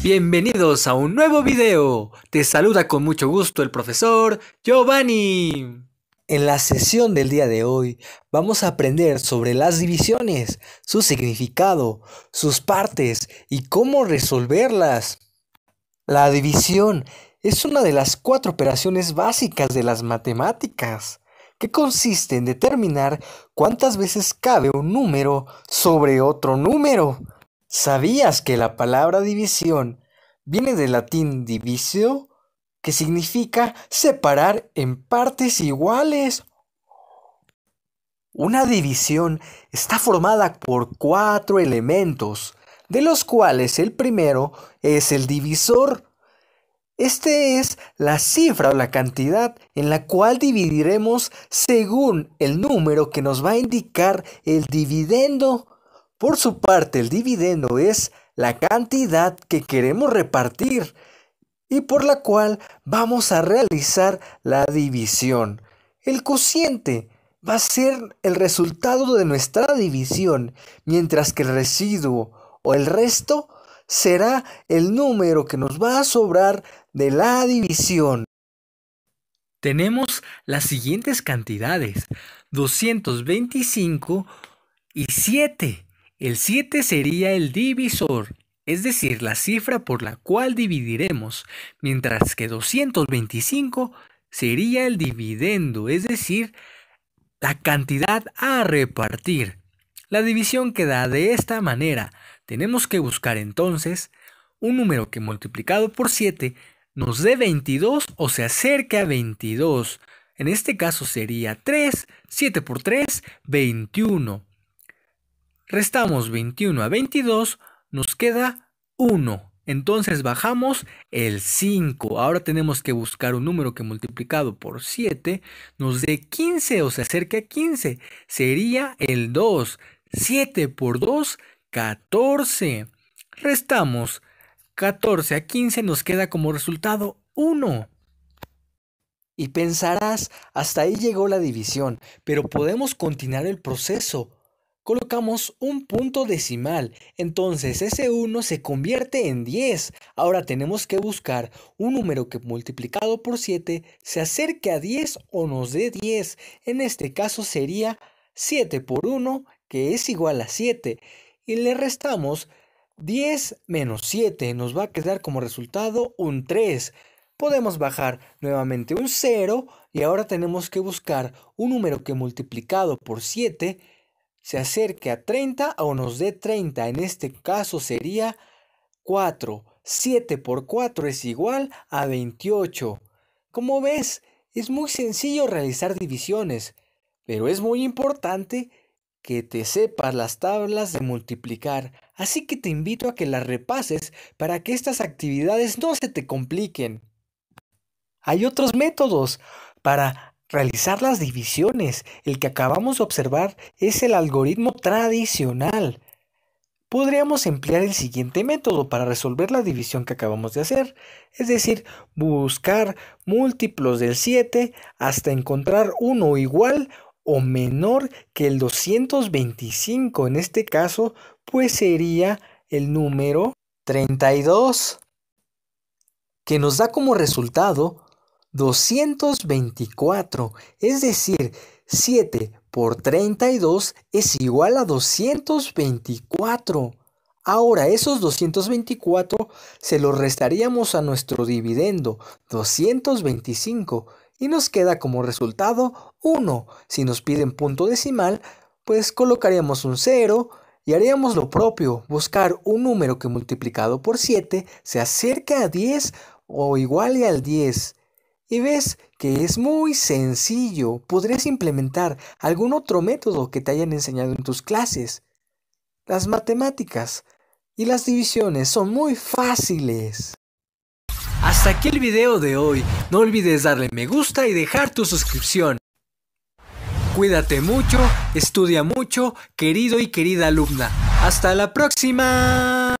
Bienvenidos a un nuevo video. Te saluda con mucho gusto el profesor Giovanni. En la sesión del día de hoy vamos a aprender sobre las divisiones, su significado, sus partes y cómo resolverlas. La división es una de las cuatro operaciones básicas de las matemáticas, que consiste en determinar cuántas veces cabe un número sobre otro número. ¿Sabías que la palabra división viene del latín divisio, que significa separar en partes iguales? Una división está formada por cuatro elementos, de los cuales el primero es el divisor. Este es la cifra o la cantidad en la cual dividiremos según el número que nos va a indicar el dividendo. Por su parte, el dividendo es la cantidad que queremos repartir y por la cual vamos a realizar la división. El cociente va a ser el resultado de nuestra división, mientras que el residuo o el resto será el número que nos va a sobrar de la división. Tenemos las siguientes cantidades, 225 y 7. El 7 sería el divisor, es decir, la cifra por la cual dividiremos, mientras que 225 sería el dividendo, es decir, la cantidad a repartir. La división queda de esta manera. Tenemos que buscar entonces un número que multiplicado por 7 nos dé 22 o se acerque a 22. En este caso sería 3, 7 por 3, 21. Restamos 21 a 22, nos queda 1. Entonces bajamos el 5. Ahora tenemos que buscar un número que multiplicado por 7 nos dé 15 o se acerque a 15. Sería el 2. 7 por 2, 14. Restamos 14 a 15 nos queda como resultado 1. Y pensarás, hasta ahí llegó la división, pero podemos continuar el proceso colocamos un punto decimal. Entonces ese 1 se convierte en 10. Ahora tenemos que buscar un número que multiplicado por 7 se acerque a 10 o nos dé 10. En este caso sería 7 por 1 que es igual a 7. Y le restamos 10 menos 7. Nos va a quedar como resultado un 3 podemos bajar nuevamente un 0 y ahora tenemos que buscar un número que multiplicado por 7 se acerque a 30 o nos dé 30. En este caso sería 4. 7 por 4 es igual a 28. Como ves, es muy sencillo realizar divisiones, pero es muy importante que te sepas las tablas de multiplicar, así que te invito a que las repases para que estas actividades no se te compliquen. Hay otros métodos para realizar las divisiones. El que acabamos de observar es el algoritmo tradicional. Podríamos emplear el siguiente método para resolver la división que acabamos de hacer, es decir, buscar múltiplos del 7 hasta encontrar uno igual o menor que el 225. En este caso, pues sería el número 32, que nos da como resultado 224, es decir, 7 por 32 es igual a 224. Ahora esos 224 se los restaríamos a nuestro dividendo, 225, y nos queda como resultado 1. Si nos piden punto decimal, pues colocaríamos un 0 y haríamos lo propio, buscar un número que multiplicado por 7 se acerque a 10 o iguale al 10. Y ves que es muy sencillo. Podrías implementar algún otro método que te hayan enseñado en tus clases. Las matemáticas y las divisiones son muy fáciles. Hasta aquí el video de hoy. No olvides darle me gusta y dejar tu suscripción. Cuídate mucho, estudia mucho, querido y querida alumna. Hasta la próxima.